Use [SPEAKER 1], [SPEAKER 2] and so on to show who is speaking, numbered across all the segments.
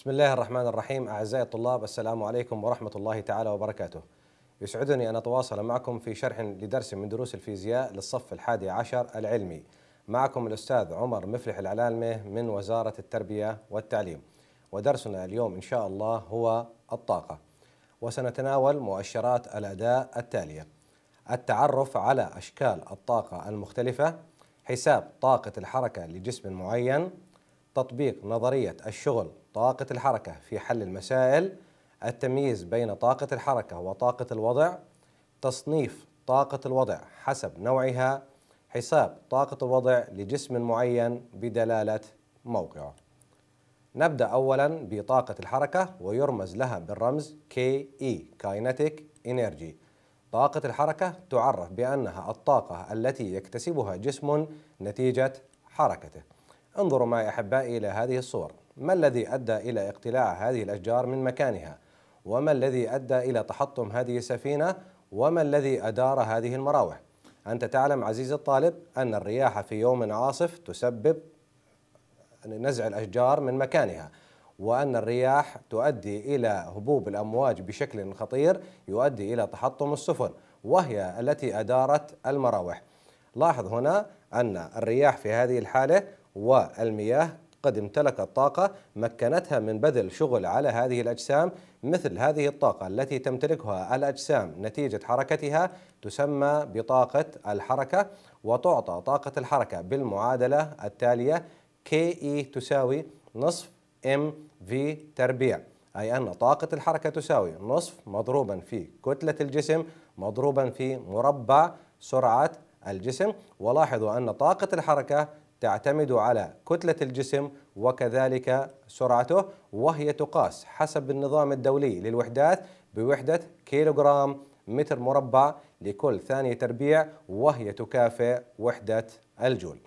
[SPEAKER 1] بسم الله الرحمن الرحيم أعزائي الطلاب السلام عليكم ورحمة الله تعالى وبركاته يسعدني أن أتواصل معكم في شرح لدرس من دروس الفيزياء للصف الحادي عشر العلمي معكم الأستاذ عمر مفلح العلالمة من وزارة التربية والتعليم ودرسنا اليوم إن شاء الله هو الطاقة وسنتناول مؤشرات الأداء التالية التعرف على أشكال الطاقة المختلفة حساب طاقة الحركة لجسم معين تطبيق نظرية الشغل طاقة الحركة في حل المسائل التمييز بين طاقة الحركة وطاقة الوضع تصنيف طاقة الوضع حسب نوعها حساب طاقة الوضع لجسم معين بدلالة موقعه نبدأ أولا بطاقة الحركة ويرمز لها بالرمز KE Kinetic Energy طاقة الحركة تعرف بأنها الطاقة التي يكتسبها جسم نتيجة حركته انظروا معي أحبائي إلى هذه الصور ما الذي أدى إلى اقتلاع هذه الأشجار من مكانها وما الذي أدى إلى تحطم هذه السفينة وما الذي أدار هذه المراوح أنت تعلم عزيزي الطالب أن الرياح في يوم عاصف تسبب نزع الأشجار من مكانها وأن الرياح تؤدي إلى هبوب الأمواج بشكل خطير يؤدي إلى تحطم السفن وهي التي أدارت المراوح لاحظ هنا أن الرياح في هذه الحالة والمياه قد امتلكت طاقة مكنتها من بذل شغل على هذه الأجسام مثل هذه الطاقة التي تمتلكها الأجسام نتيجة حركتها تسمى بطاقة الحركة وتعطى طاقة الحركة بالمعادلة التالية KE تساوي نصف MV تربيع أي أن طاقة الحركة تساوي نصف مضروبا في كتلة الجسم مضروبا في مربع سرعة الجسم ولاحظوا أن طاقة الحركة تعتمد على كتلة الجسم وكذلك سرعته وهي تقاس حسب النظام الدولي للوحدات بوحدة كيلوغرام متر مربع لكل ثانية تربيع وهي تكافئ وحدة الجول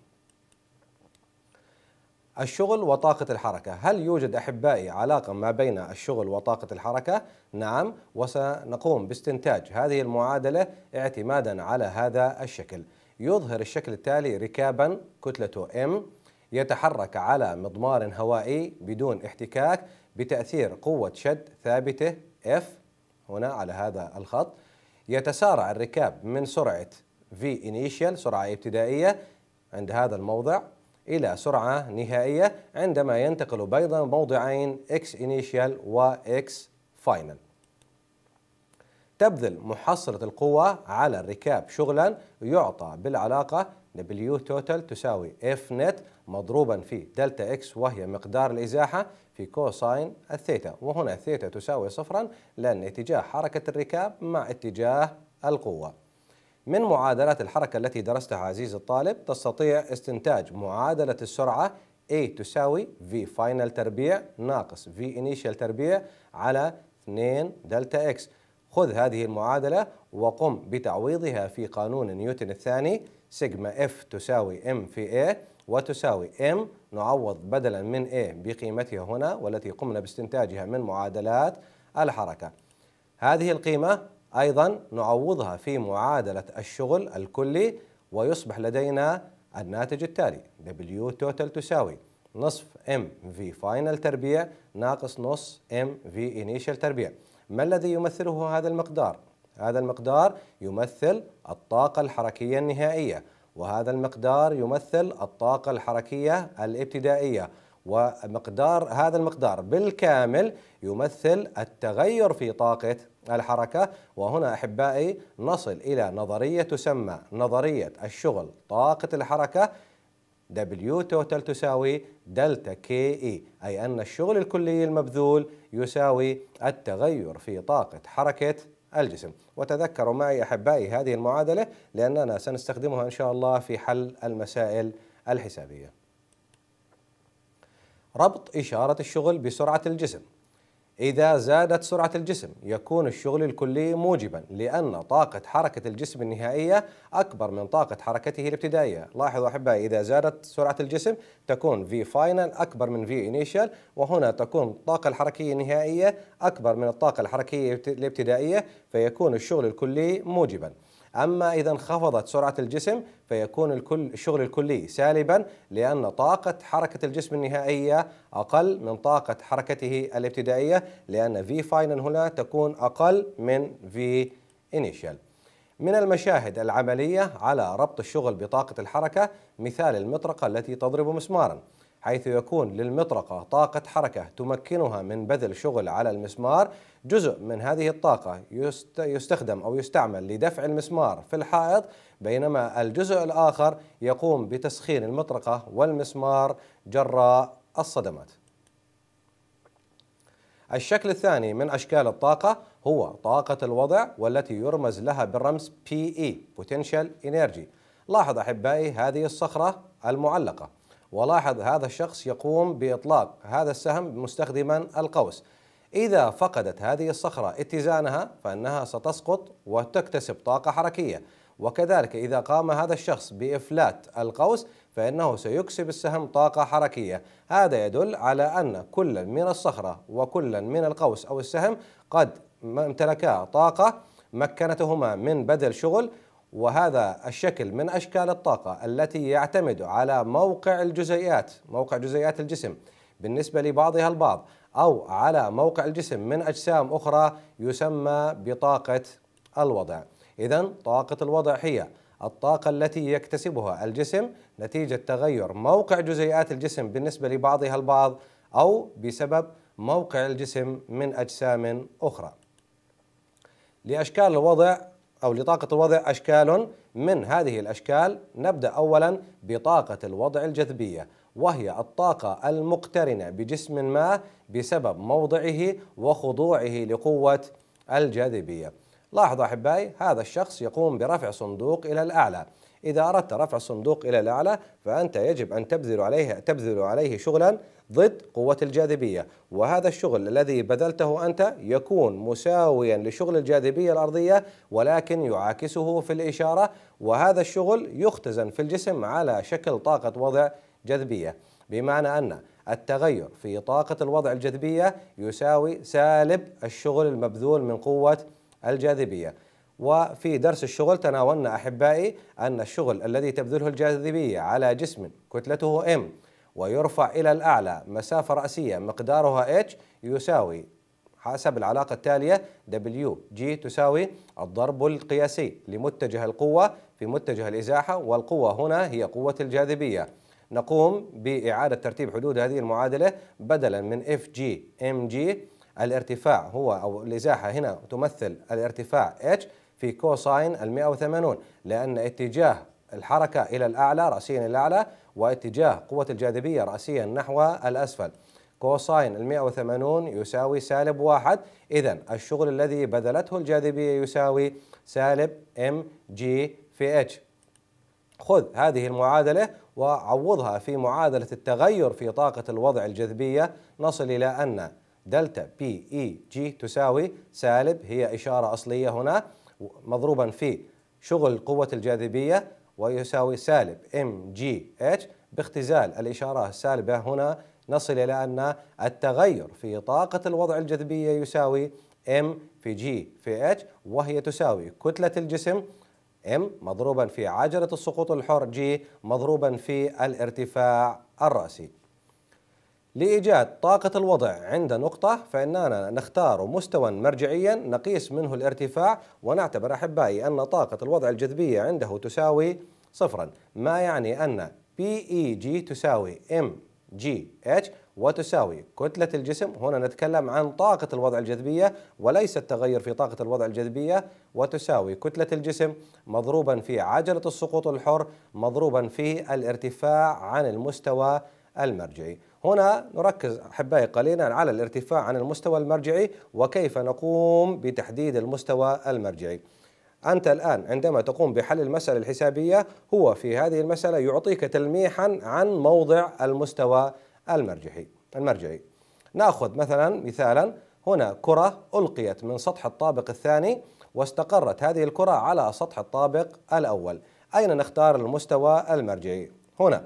[SPEAKER 1] الشغل وطاقة الحركة هل يوجد أحبائي علاقة ما بين الشغل وطاقة الحركة؟ نعم وسنقوم باستنتاج هذه المعادلة اعتمادا على هذا الشكل يظهر الشكل التالي ركابا كتلته M يتحرك على مضمار هوائي بدون احتكاك بتأثير قوة شد ثابتة F هنا على هذا الخط يتسارع الركاب من سرعة V initial سرعة ابتدائية عند هذا الموضع إلى سرعة نهائية عندما ينتقل بين موضعين X initial و X final تبذل محصلة القوة على الركاب شغلا يعطى بالعلاقة W توتال تساوي F نت مضروبا في دلتا X وهي مقدار الإزاحة في كوساين الثيتا وهنا الثيتا تساوي صفرا لأن اتجاه حركة الركاب مع اتجاه القوة من معادلات الحركة التي درستها عزيزي الطالب تستطيع استنتاج معادلة السرعة A تساوي V final تربيع ناقص V initial تربيع على 2 دلتا X خذ هذه المعادلة وقم بتعويضها في قانون نيوتن الثاني سيجما اف تساوي ام في A وتساوي ام نعوض بدلا من A بقيمتها هنا والتي قمنا باستنتاجها من معادلات الحركة هذه القيمة أيضا نعوضها في معادلة الشغل الكلي ويصبح لدينا الناتج التالي W total تساوي نصف M في final تربيع ناقص نصف M في initial تربيع ما الذي يمثله هذا المقدار؟ هذا المقدار يمثل الطاقة الحركية النهائية وهذا المقدار يمثل الطاقة الحركية الابتدائية ومقدار هذا المقدار بالكامل يمثل التغير في طاقة الحركة وهنا أحبائي نصل إلى نظرية تسمى نظرية الشغل طاقة الحركة W توتال تساوي دلتا كي اي أي أن الشغل الكلي المبذول يساوي التغير في طاقة حركة الجسم وتذكروا معي أحبائي هذه المعادلة لأننا سنستخدمها إن شاء الله في حل المسائل الحسابية ربط إشارة الشغل بسرعة الجسم إذا زادت سرعة الجسم يكون الشغل الكلي موجبا لأن طاقة حركة الجسم النهائية أكبر من طاقة حركته الابتدائية لاحظوا أحبائي إذا زادت سرعة الجسم تكون V final أكبر من V initial وهنا تكون الطاقة الحركية النهائية أكبر من الطاقة الحركية الابتدائية فيكون الشغل الكلي موجبا أما إذا انخفضت سرعة الجسم فيكون الكل الشغل الكلي سالبا لأن طاقة حركة الجسم النهائية أقل من طاقة حركته الابتدائية لأن V final هنا تكون أقل من V initial من المشاهد العملية على ربط الشغل بطاقة الحركة مثال المطرقة التي تضرب مسمارا حيث يكون للمطرقة طاقة حركة تمكنها من بذل شغل على المسمار جزء من هذه الطاقة يستخدم أو يستعمل لدفع المسمار في الحائط بينما الجزء الآخر يقوم بتسخين المطرقة والمسمار جراء الصدمات الشكل الثاني من أشكال الطاقة هو طاقة الوضع والتي يرمز لها بالرمز PE Potential Energy لاحظ أحبائي هذه الصخرة المعلقة ولاحظ هذا الشخص يقوم بإطلاق هذا السهم مستخدما القوس إذا فقدت هذه الصخرة اتزانها فإنها ستسقط وتكتسب طاقة حركية وكذلك إذا قام هذا الشخص بإفلات القوس فإنه سيكسب السهم طاقة حركية هذا يدل على أن كل من الصخرة وكل من القوس أو السهم قد امتلكا طاقة مكنتهما من بذل شغل وهذا الشكل من أشكال الطاقة التي يعتمد على موقع الجزيئات موقع جزيئات الجسم بالنسبة لبعضها البعض أو على موقع الجسم من أجسام أخرى يسمى بطاقة الوضع إذا طاقة الوضع هي الطاقة التي يكتسبها الجسم نتيجة تغير موقع جزيئات الجسم بالنسبة لبعضها البعض أو بسبب موقع الجسم من أجسام أخرى لأشكال الوضع أو لطاقة الوضع أشكال من هذه الأشكال نبدأ أولا بطاقة الوضع الجذبية وهي الطاقة المقترنة بجسم ما بسبب موضعه وخضوعه لقوة الجاذبية لاحظ أحبائي هذا الشخص يقوم برفع صندوق إلى الأعلى إذا أردت رفع الصندوق إلى الأعلى فأنت يجب أن تبذل عليه تبذل عليه شغلا ضد قوة الجاذبية وهذا الشغل الذي بذلته أنت يكون مساويا لشغل الجاذبية الأرضية ولكن يعاكسه في الإشارة وهذا الشغل يختزن في الجسم على شكل طاقة وضع جاذبية بمعنى أن التغير في طاقة الوضع الجاذبية يساوي سالب الشغل المبذول من قوة الجاذبية وفي درس الشغل تناولنا أحبائي أن الشغل الذي تبذله الجاذبية على جسم كتلته M ويرفع إلى الأعلى مسافة رأسية مقدارها H يساوي حسب العلاقة التالية W G تساوي الضرب القياسي لمتجه القوة في متجه الإزاحة والقوة هنا هي قوة الجاذبية نقوم بإعادة ترتيب حدود هذه المعادلة بدلا من FG MG الارتفاع هو أو الإزاحة هنا تمثل الارتفاع H في كوساين المئة 180 لأن اتجاه الحركة إلى الأعلى رأسيا إلى الأعلى واتجاه قوة الجاذبية رأسيا نحو الأسفل كوساين ال 180 يساوي سالب واحد إذا الشغل الذي بذلته الجاذبية يساوي سالب ام جي في اتش خذ هذه المعادلة وعوضها في معادلة التغير في طاقة الوضع الجاذبية نصل إلى أن دلتا بي اي جي تساوي سالب هي إشارة أصلية هنا مضروبا في شغل قوة الجاذبية ويساوي سالب ام جي اتش باختزال الإشارة السالبة هنا نصل إلى أن التغير في طاقة الوضع الجذبيه يساوي ام في جي في اتش وهي تساوي كتلة الجسم ام مضروبا في عجلة السقوط الحر جي مضروبا في الارتفاع الرأسي لإيجاد طاقة الوضع عند نقطة فإننا نختار مستوى مرجعيا نقيس منه الارتفاع ونعتبر أحبائي أن طاقة الوضع الجذبية عنده تساوي صفرا ما يعني أن PEG تساوي MGH وتساوي كتلة الجسم هنا نتكلم عن طاقة الوضع الجذبية وليس التغير في طاقة الوضع الجذبية وتساوي كتلة الجسم مضروبا في عجلة السقوط الحر مضروبا في الارتفاع عن المستوى المرجعي هنا نركز أحبائي قليلا على الارتفاع عن المستوى المرجعي وكيف نقوم بتحديد المستوى المرجعي أنت الآن عندما تقوم بحل المسألة الحسابية هو في هذه المسألة يعطيك تلميحا عن موضع المستوى المرجعي المرجعي ناخذ مثلا مثالا هنا كرة ألقيت من سطح الطابق الثاني واستقرت هذه الكرة على سطح الطابق الأول أين نختار المستوى المرجعي؟ هنا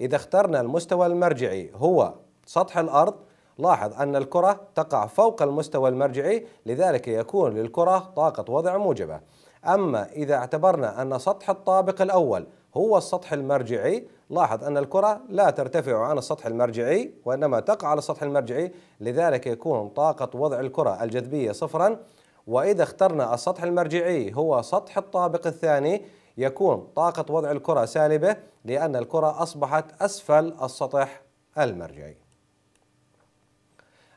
[SPEAKER 1] إذا اخترنا المستوى المرجعي هو سطح الأرض لاحظ أن الكرة تقع فوق المستوى المرجعي لذلك يكون للكرة طاقة وضع موجبة أما إذا اعتبرنا أن سطح الطابق الأول هو السطح المرجعي لاحظ أن الكرة لا ترتفع عن السطح المرجعي وإنما تقع على السطح المرجعي لذلك يكون طاقة وضع الكرة الجذبية صفرا وإذا اخترنا السطح المرجعي هو سطح الطابق الثاني يكون طاقة وضع الكرة سالبة لأن الكرة أصبحت أسفل السطح المرجعي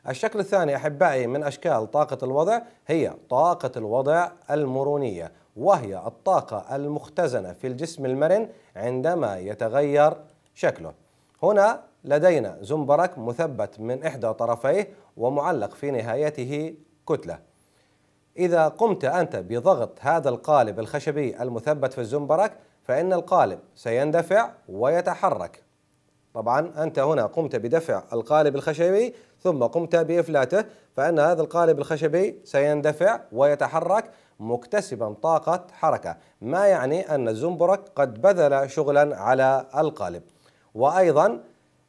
[SPEAKER 1] الشكل الثاني أحبائي من أشكال طاقة الوضع هي طاقة الوضع المرونية وهي الطاقة المختزنة في الجسم المرن عندما يتغير شكله هنا لدينا زنبرك مثبت من إحدى طرفيه ومعلق في نهايته كتلة إذا قمت أنت بضغط هذا القالب الخشبي المثبت في الزنبرك فإن القالب سيندفع ويتحرك طبعا أنت هنا قمت بدفع القالب الخشبي ثم قمت بإفلاته فإن هذا القالب الخشبي سيندفع ويتحرك مكتسبا طاقة حركة ما يعني أن الزنبرك قد بذل شغلا على القالب وأيضا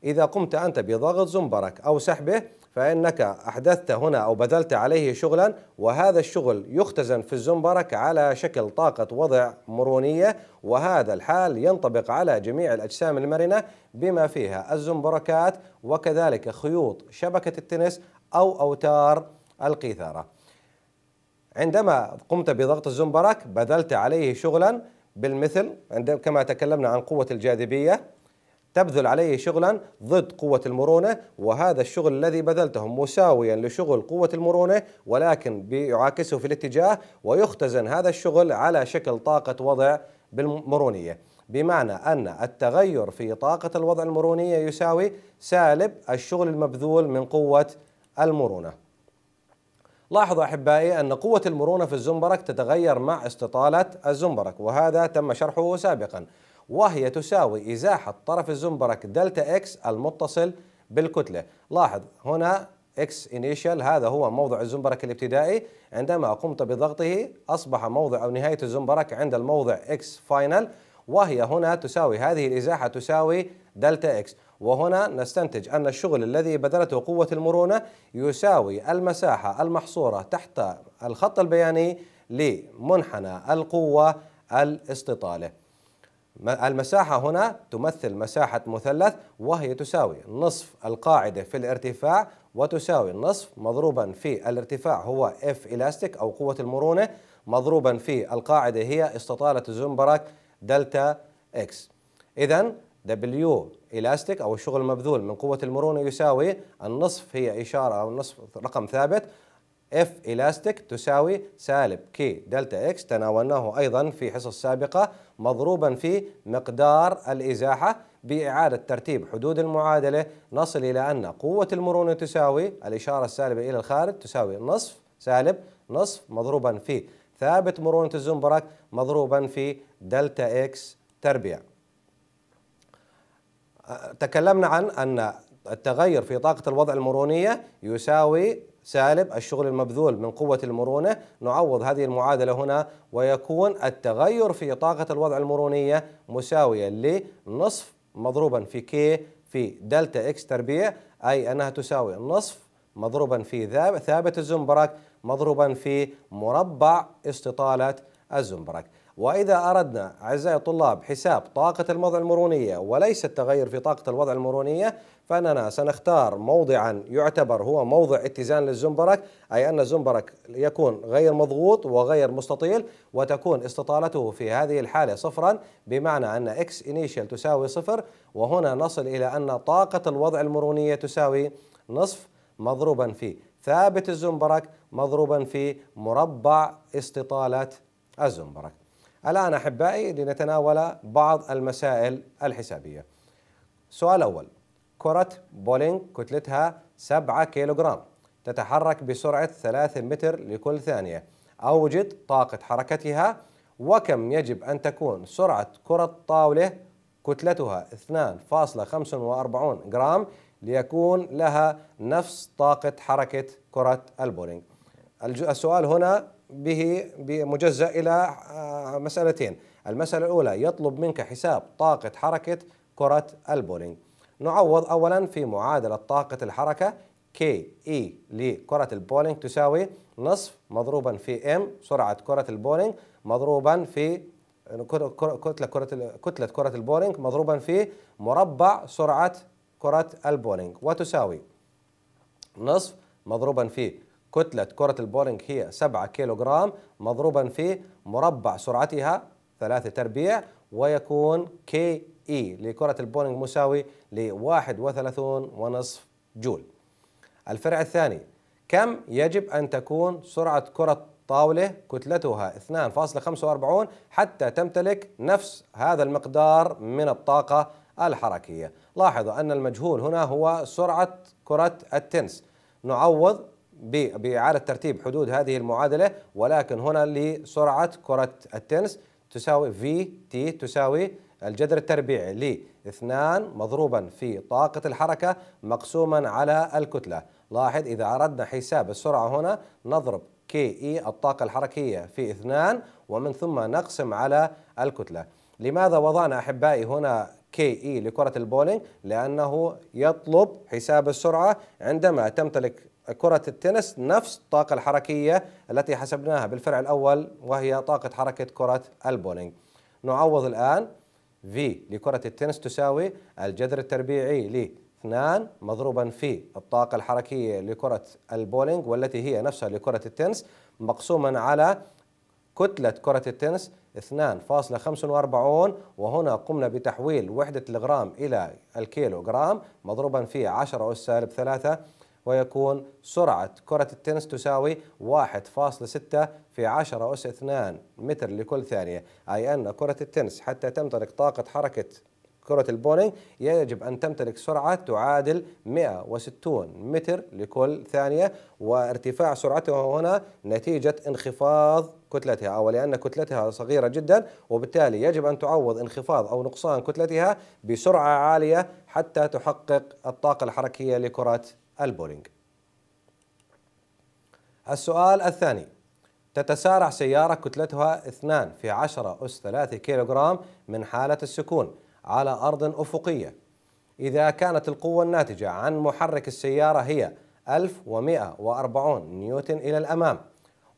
[SPEAKER 1] إذا قمت أنت بضغط زنبرك أو سحبه فإنك أحدثت هنا أو بذلت عليه شغلا وهذا الشغل يختزن في الزنبرك على شكل طاقة وضع مرونية وهذا الحال ينطبق على جميع الأجسام المرنة بما فيها الزنبركات وكذلك خيوط شبكة التنس أو أوتار القيثارة عندما قمت بضغط الزنبرك بذلت عليه شغلا بالمثل عندما كما تكلمنا عن قوة الجاذبية تبذل عليه شغلا ضد قوة المرونة وهذا الشغل الذي بذلته مساويا لشغل قوة المرونة ولكن بيعاكسه في الاتجاه ويختزن هذا الشغل على شكل طاقة وضع بالمرونية بمعنى أن التغير في طاقة الوضع المرونية يساوي سالب الشغل المبذول من قوة المرونة لاحظوا أحبائي أن قوة المرونة في الزنبرك تتغير مع استطالة الزنبرك وهذا تم شرحه سابقاً وهي تساوي إزاحة طرف الزنبرك دلتا إكس المتصل بالكتلة لاحظ هنا إكس إنيشال هذا هو موضع الزنبرك الابتدائي عندما قمت بضغطه أصبح موضع أو نهاية الزنبرك عند الموضع إكس فاينل وهي هنا تساوي هذه الإزاحة تساوي دلتا إكس وهنا نستنتج أن الشغل الذي بذلته قوة المرونة يساوي المساحة المحصورة تحت الخط البياني لمنحنى القوة الاستطالة المساحة هنا تمثل مساحة مثلث وهي تساوي نصف القاعدة في الارتفاع وتساوي النصف مضروبا في الارتفاع هو F إلاستيك أو قوة المرونة مضروبا في القاعدة هي استطالة زنبرك دلتا X إذا W إلاستيك أو الشغل المبذول من قوة المرونة يساوي النصف هي إشارة أو النصف رقم ثابت اف إلاستيك تساوي سالب كي دلتا اكس تناولناه أيضا في حصص سابقة مضروبا في مقدار الإزاحة بإعادة ترتيب حدود المعادلة نصل إلى أن قوة المرونة تساوي الإشارة السالبة إلى الخارج تساوي نصف سالب نصف مضروبا في ثابت مرونة الزنبرك مضروبا في دلتا اكس تربيع أه، تكلمنا عن أن التغير في طاقة الوضع المرونية يساوي سالب الشغل المبذول من قوة المرونة نعوض هذه المعادلة هنا ويكون التغير في طاقة الوضع المرونية مساوية لنصف مضروبا في كي في دلتا اكس تربيع أي أنها تساوي نصف مضروبا في ثابت الزنبرك مضروبا في مربع استطالة الزنبرك وإذا أردنا أعزائي الطلاب حساب طاقة الوضع المرونية وليس التغير في طاقة الوضع المرونية فأننا سنختار موضعا يعتبر هو موضع اتزان للزنبرك أي أن الزنبرك يكون غير مضغوط وغير مستطيل وتكون استطالته في هذه الحالة صفرا بمعنى أن إكس initial تساوي صفر وهنا نصل إلى أن طاقة الوضع المرونية تساوي نصف مضروبا في ثابت الزنبرك مضروبا في مربع استطالة الزنبرك الآن أحبائي لنتناول بعض المسائل الحسابية سؤال أول كرة بولينج كتلتها 7 كيلوغرام تتحرك بسرعة 3 متر لكل ثانية أوجد طاقة حركتها وكم يجب أن تكون سرعة كرة طاولة كتلتها 2.45 جرام ليكون لها نفس طاقة حركة كرة البولينج السؤال هنا به مجزأ إلى آه، مسألتين المسألة الأولى يطلب منك حساب طاقة حركة كرة البولينج نعوض أولا في معادلة طاقة الحركة كي اي e لكرة البولينج تساوي نصف مضروبا في ام سرعة كرة البولينج مضروبا في كتلة كرة كتلة كرة البولينج مضروبا في مربع سرعة كرة البولينج وتساوي نصف مضروبا في كتلة كرة البولينج هي 7 كيلوغرام مضروبا في مربع سرعتها ثلاثة تربيع ويكون كي اي لكرة البولينج مساوي ل 31 ونصف جول الفرع الثاني كم يجب أن تكون سرعة كرة طاولة كتلتها 2.45 حتى تمتلك نفس هذا المقدار من الطاقة الحركية لاحظوا أن المجهول هنا هو سرعة كرة التنس نعوض بإعادة ترتيب حدود هذه المعادلة ولكن هنا لسرعة كرة التنس تساوي في تي تساوي الجذر التربيعي ل 2 مضروبا في طاقة الحركة مقسوما على الكتلة لاحظ إذا أردنا حساب السرعة هنا نضرب كي إي e الطاقة الحركية في 2 ومن ثم نقسم على الكتلة لماذا وضعنا أحبائي هنا كي إي e لكرة البولينج لأنه يطلب حساب السرعة عندما تمتلك كرة التنس نفس الطاقة الحركية التي حسبناها بالفرع الأول وهي طاقة حركة كرة البولينج نعوض الآن V لكرة التنس تساوي الجذر التربيعي ل 2 مضروبا في الطاقة الحركية لكرة البولينج والتي هي نفسها لكرة التنس مقسوما على كتلة كرة التنس 2.45 وهنا قمنا بتحويل وحدة الغرام إلى الكيلو جرام مضروبا في 10 أس سالب 3 ويكون سرعة كرة التنس تساوي 1.6 في 10 أس 2 متر لكل ثانية أي أن كرة التنس حتى تمتلك طاقة حركة كرة البولينج يجب أن تمتلك سرعة تعادل 160 متر لكل ثانية وارتفاع سرعتها هنا نتيجة انخفاض كتلتها أو لأن كتلتها صغيرة جدا وبالتالي يجب أن تعوض انخفاض أو نقصان كتلتها بسرعة عالية حتى تحقق الطاقة الحركية لكرة البولينج السؤال الثاني تتسارع سيارة كتلتها 2 في 10 أس 3 كيلوغرام من حالة السكون على أرض أفقية إذا كانت القوة الناتجة عن محرك السيارة هي 1140 نيوتن إلى الأمام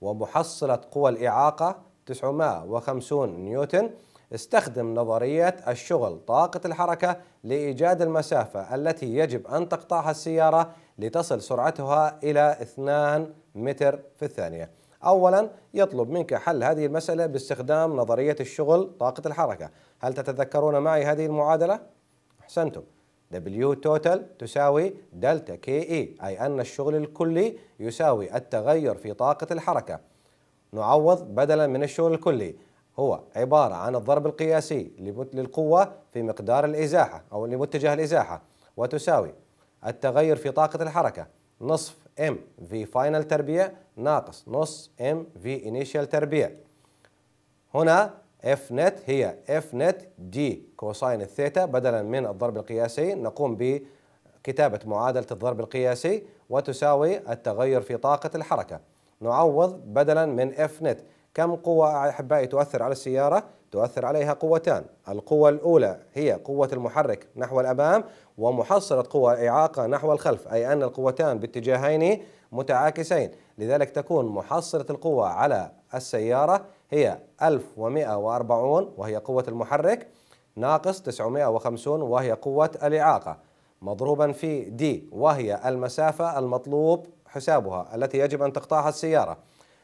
[SPEAKER 1] ومحصلة قوى الإعاقة 950 نيوتن استخدم نظرية الشغل طاقة الحركة لإيجاد المسافة التي يجب أن تقطعها السيارة لتصل سرعتها إلى 2 متر في الثانية أولا يطلب منك حل هذه المسألة باستخدام نظرية الشغل طاقة الحركة هل تتذكرون معي هذه المعادلة؟ أحسنتم W total تساوي دلتا اي e، أي أن الشغل الكلي يساوي التغير في طاقة الحركة نعوض بدلا من الشغل الكلي هو عبارة عن الضرب القياسي للقوة في مقدار الإزاحة أو لمتجه الإزاحة وتساوي التغير في طاقة الحركة نصف M في فاينل تربيع ناقص نص M في initial تربيع هنا اف نت هي اف نت جي كوساين الثيتا بدلا من الضرب القياسي نقوم بكتابة معادلة الضرب القياسي وتساوي التغير في طاقة الحركة نعوض بدلا من اف نت كم قوة أحبائي تؤثر على السيارة تؤثر عليها قوتان القوة الأولى هي قوة المحرك نحو الأمام ومحصلة قوة الإعاقة نحو الخلف أي أن القوتان باتجاهين متعاكسين لذلك تكون محصلة القوة على السيارة هي 1140 وهي قوة المحرك ناقص 950 وهي قوة الإعاقة مضروبا في دي وهي المسافة المطلوب حسابها التي يجب أن تقطعها السيارة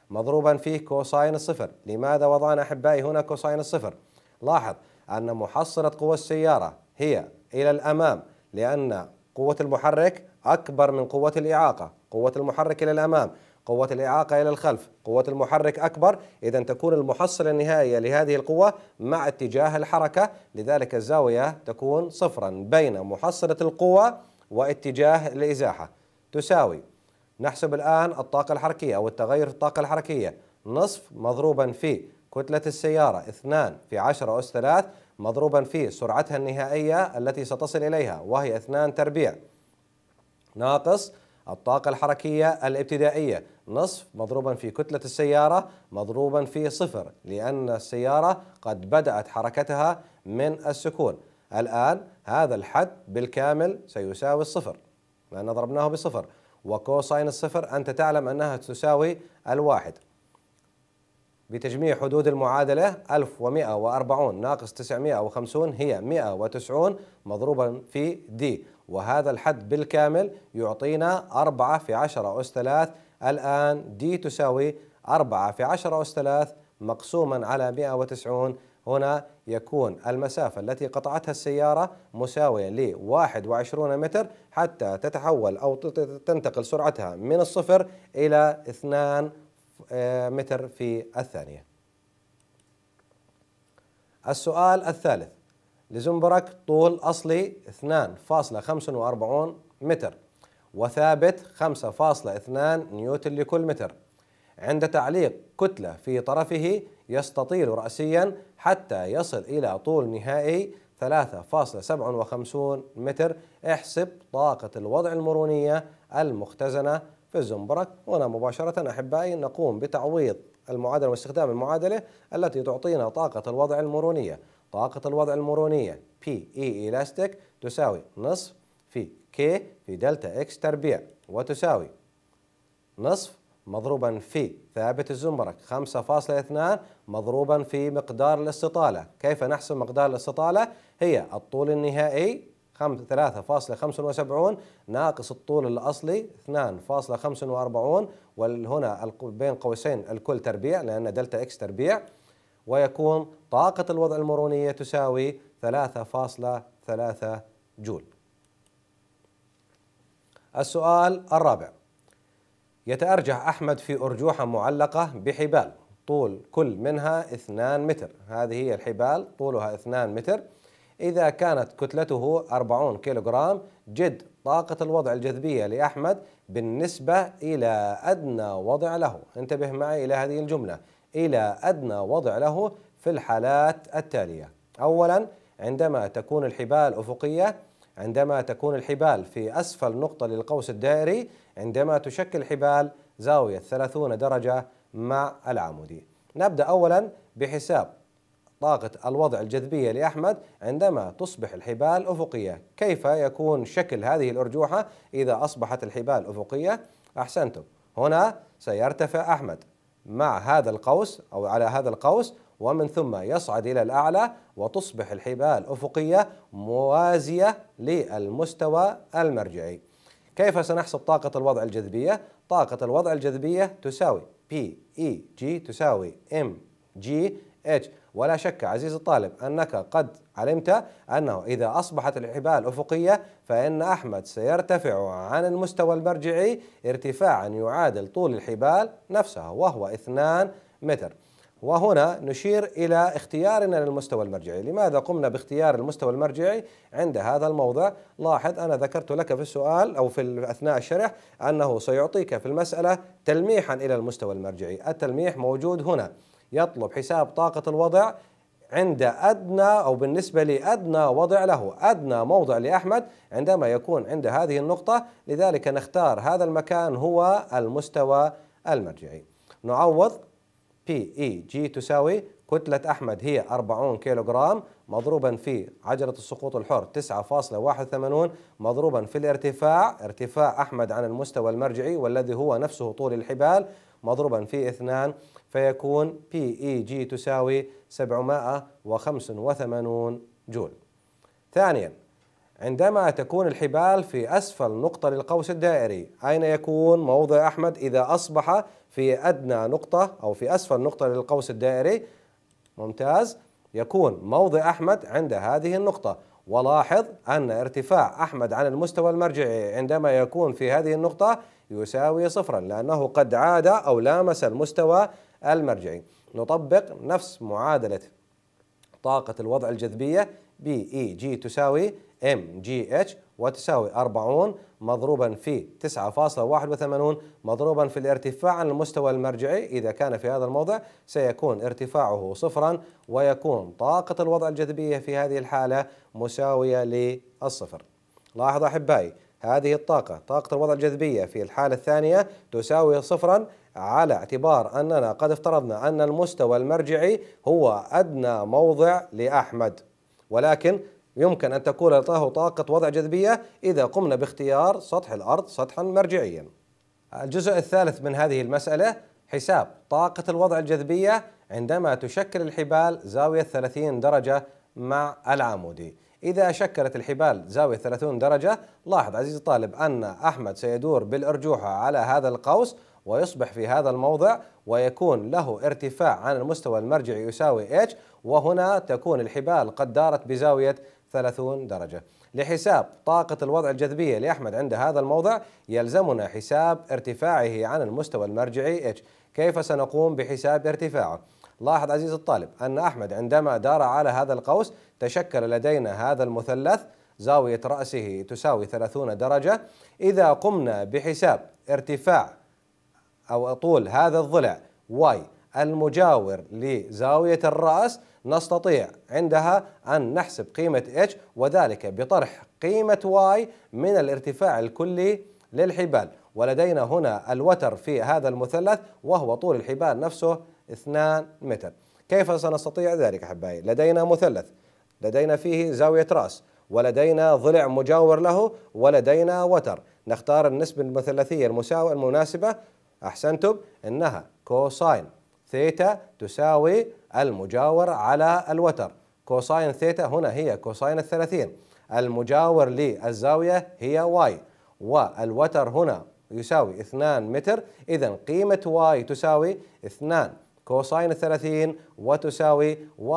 [SPEAKER 1] مضروبا فيه كوساين الصفر لماذا وضعنا أحبائي هنا كوساين الصفر لاحظ أن محصلة قوة السيارة هي إلى الأمام لأن قوة المحرك أكبر من قوة الإعاقة قوة المحرك إلى الأمام قوة الإعاقة إلى الخلف قوة المحرك أكبر إذا تكون المحصلة النهائية لهذه القوة مع اتجاه الحركة لذلك الزاوية تكون صفرا بين محصلة القوة واتجاه الإزاحة تساوي نحسب الآن الطاقة الحركية أو التغير في الطاقة الحركية نصف مضروبا في كتلة السيارة 2 في 10 أس 3 مضروبا في سرعتها النهائية التي ستصل إليها وهي 2 تربيع ناقص الطاقة الحركية الابتدائية نصف مضروبا في كتلة السيارة مضروبا في صفر لأن السيارة قد بدأت حركتها من السكون الآن هذا الحد بالكامل سيساوي الصفر لأن ضربناه بصفر وكوساين الصفر أنت تعلم أنها تساوي الواحد بتجميع حدود المعادلة 1140 ناقص 950 هي 190 مضروبا في دي وهذا الحد بالكامل يعطينا 4 في 10 أس 3 الآن دي تساوي 4 في 10 أس 3 مقسوما على 190 هنا يكون المسافة التي قطعتها السيارة مساوية ل 21 متر حتى تتحول أو تنتقل سرعتها من الصفر إلى 2 آه، متر في الثانية السؤال الثالث لزنبرك طول أصلي 2.45 متر وثابت 5.2 نيوتن لكل متر عند تعليق كتلة في طرفه يستطيل رأسيا حتى يصل إلى طول نهائي 3.57 متر احسب طاقة الوضع المرونية المختزنة في الزنبرك هنا مباشرة أحبائي نقوم بتعويض المعادلة واستخدام المعادلة التي تعطينا طاقة الوضع المرونية طاقة الوضع المرونية PE elastic تساوي نصف في K في دلتا X تربيع وتساوي نصف مضروبا في ثابت الزمرك 5.2 مضروبا في مقدار الاستطالة كيف نحسب مقدار الاستطالة؟ هي الطول النهائي 3.75 ناقص الطول الأصلي 2.45 وهنا بين قوسين الكل تربيع لأن دلتا إكس تربيع ويكون طاقة الوضع المرونية تساوي 3.3 جول السؤال الرابع يتأرجح أحمد في أرجوحة معلقة بحبال طول كل منها 2 متر هذه هي الحبال طولها 2 متر إذا كانت كتلته 40 كيلوغرام جد طاقة الوضع الجذبية لأحمد بالنسبة إلى أدنى وضع له انتبه معي إلى هذه الجملة إلى أدنى وضع له في الحالات التالية أولا عندما تكون الحبال أفقية عندما تكون الحبال في أسفل نقطة للقوس الدائري عندما تشكل حبال زاوية 30 درجة مع العمودي نبدأ أولا بحساب طاقة الوضع الجذبية لأحمد عندما تصبح الحبال أفقية كيف يكون شكل هذه الأرجوحة إذا أصبحت الحبال أفقية أحسنتم هنا سيرتفع أحمد مع هذا القوس أو على هذا القوس ومن ثم يصعد إلى الأعلى وتصبح الحبال أفقية موازية للمستوى المرجعي كيف سنحسب طاقة الوضع الجذبية؟ طاقة الوضع الجذبية تساوي PEG تساوي MGH ولا شك عزيزي الطالب أنك قد علمت أنه إذا أصبحت الحبال أفقية فإن أحمد سيرتفع عن المستوى المرجعي ارتفاعا يعادل طول الحبال نفسها وهو 2 متر وهنا نشير إلى اختيارنا للمستوى المرجعي لماذا قمنا باختيار المستوى المرجعي عند هذا الموضع لاحظ أنا ذكرت لك في السؤال أو في أثناء الشرح أنه سيعطيك في المسألة تلميحا إلى المستوى المرجعي التلميح موجود هنا يطلب حساب طاقة الوضع عند أدنى أو بالنسبة لأدنى وضع له أدنى موضع لأحمد عندما يكون عند هذه النقطة لذلك نختار هذا المكان هو المستوى المرجعي نعوض بي اي e جي تساوي كتلة أحمد هي 40 كيلوغرام مضروبا في عجلة السقوط الحر 9.81 مضروبا في الارتفاع ارتفاع أحمد عن المستوى المرجعي والذي هو نفسه طول الحبال مضروبا في 2 فيكون بي اي جي تساوي 785 جول ثانيا عندما تكون الحبال في أسفل نقطة للقوس الدائري أين يكون موضع أحمد إذا أصبح في أدنى نقطة أو في أسفل نقطة للقوس الدائري ممتاز يكون موضع أحمد عند هذه النقطة ولاحظ أن ارتفاع أحمد عن المستوى المرجعي عندما يكون في هذه النقطة يساوي صفرا لأنه قد عاد أو لامس المستوى المرجعي نطبق نفس معادلة طاقة الوضع الجذبية بي إي e جي تساوي ام جي اتش وتساوي 40 مضروبا في 9.81 مضروبا في الارتفاع عن المستوى المرجعي إذا كان في هذا الموضع سيكون ارتفاعه صفرا ويكون طاقة الوضع الجاذبية في هذه الحالة مساوية للصفر لاحظوا أحبائي هذه الطاقة طاقة الوضع الجاذبية في الحالة الثانية تساوي صفرا على اعتبار أننا قد افترضنا أن المستوى المرجعي هو أدنى موضع لأحمد ولكن يمكن أن تكون له طاقة وضع جاذبية إذا قمنا باختيار سطح الأرض سطحا مرجعيا الجزء الثالث من هذه المسألة حساب طاقة الوضع الجاذبية عندما تشكل الحبال زاوية 30 درجة مع العمودي إذا شكلت الحبال زاوية 30 درجة لاحظ عزيزي الطالب أن أحمد سيدور بالأرجوحة على هذا القوس ويصبح في هذا الموضع ويكون له ارتفاع عن المستوى المرجعي يساوي h وهنا تكون الحبال قد دارت بزاوية 30 درجة لحساب طاقة الوضع الجذبية لأحمد عند هذا الموضع يلزمنا حساب ارتفاعه عن المستوى المرجعي H كيف سنقوم بحساب ارتفاعه؟ لاحظ عزيز الطالب أن أحمد عندما دار على هذا القوس تشكل لدينا هذا المثلث زاوية رأسه تساوي 30 درجة إذا قمنا بحساب ارتفاع أو طول هذا الضلع Y المجاور لزاوية الرأس نستطيع عندها أن نحسب قيمة H وذلك بطرح قيمة Y من الارتفاع الكلي للحبال ولدينا هنا الوتر في هذا المثلث وهو طول الحبال نفسه 2 متر كيف سنستطيع ذلك أحبائي؟ لدينا مثلث لدينا فيه زاوية رأس ولدينا ضلع مجاور له ولدينا وتر نختار النسبة المثلثية المساوية المناسبة أحسنتم إنها كوساين ثيتا تساوي المجاور على الوتر كوساين ثيتا هنا هي كوساين الثلاثين المجاور للزاوية هي واي والوتر هنا يساوي 2 متر إذا قيمة واي تساوي 2 كوساين الثلاثين وتساوي 1.73%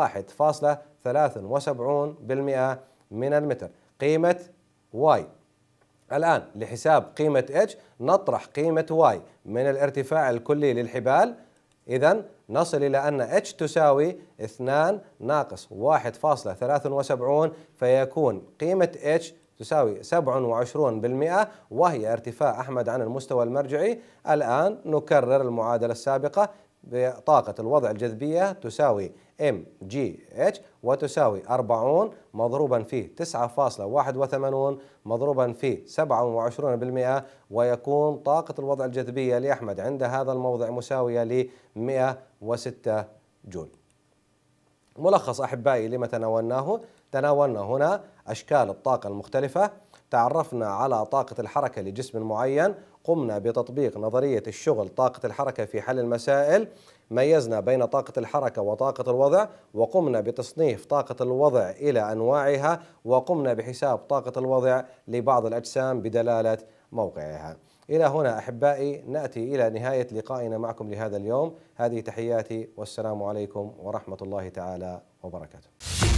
[SPEAKER 1] من المتر قيمة واي الآن لحساب قيمة اتش نطرح قيمة واي من الارتفاع الكلي للحبال إذا نصل إلى أن H تساوي 2 ناقص 1.73 فيكون قيمة H تساوي 27% وهي ارتفاع أحمد عن المستوى المرجعي الآن نكرر المعادلة السابقة بطاقة الوضع الجذبية تساوي ام جي اتش وتساوي 40 مضروبا في 9.81 مضروبا في 27% ويكون طاقة الوضع الجاذبية لأحمد عند هذا الموضع مساوية ل 106 جول ملخص أحبائي لما تناولناه تناولنا هنا أشكال الطاقة المختلفة تعرفنا على طاقة الحركة لجسم معين قمنا بتطبيق نظرية الشغل طاقة الحركة في حل المسائل ميزنا بين طاقة الحركة وطاقة الوضع وقمنا بتصنيف طاقة الوضع إلى أنواعها وقمنا بحساب طاقة الوضع لبعض الأجسام بدلالة موقعها إلى هنا أحبائي نأتي إلى نهاية لقائنا معكم لهذا اليوم هذه تحياتي والسلام عليكم ورحمة الله تعالى وبركاته